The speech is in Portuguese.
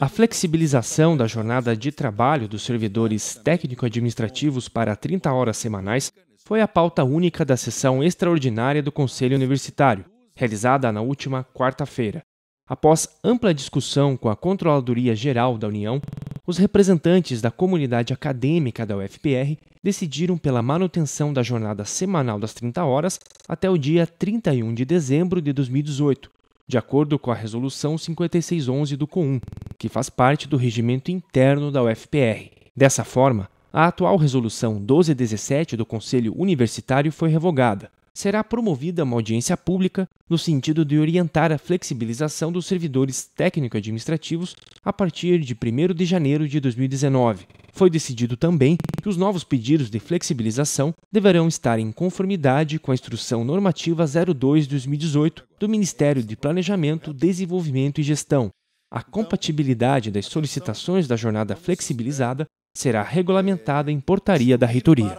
A flexibilização da jornada de trabalho dos servidores técnico-administrativos para 30 horas semanais foi a pauta única da sessão extraordinária do Conselho Universitário, realizada na última quarta-feira. Após ampla discussão com a Controladoria Geral da União, os representantes da comunidade acadêmica da UFPR decidiram pela manutenção da jornada semanal das 30 horas até o dia 31 de dezembro de 2018, de acordo com a Resolução 5611 do COUM, que faz parte do regimento interno da UFPR. Dessa forma, a atual Resolução 1217 do Conselho Universitário foi revogada. Será promovida uma audiência pública no sentido de orientar a flexibilização dos servidores técnico-administrativos a partir de 1 de janeiro de 2019. Foi decidido também que os novos pedidos de flexibilização deverão estar em conformidade com a Instrução Normativa 02-2018 do Ministério de Planejamento, Desenvolvimento e Gestão, a compatibilidade das solicitações da jornada flexibilizada será regulamentada em portaria da reitoria.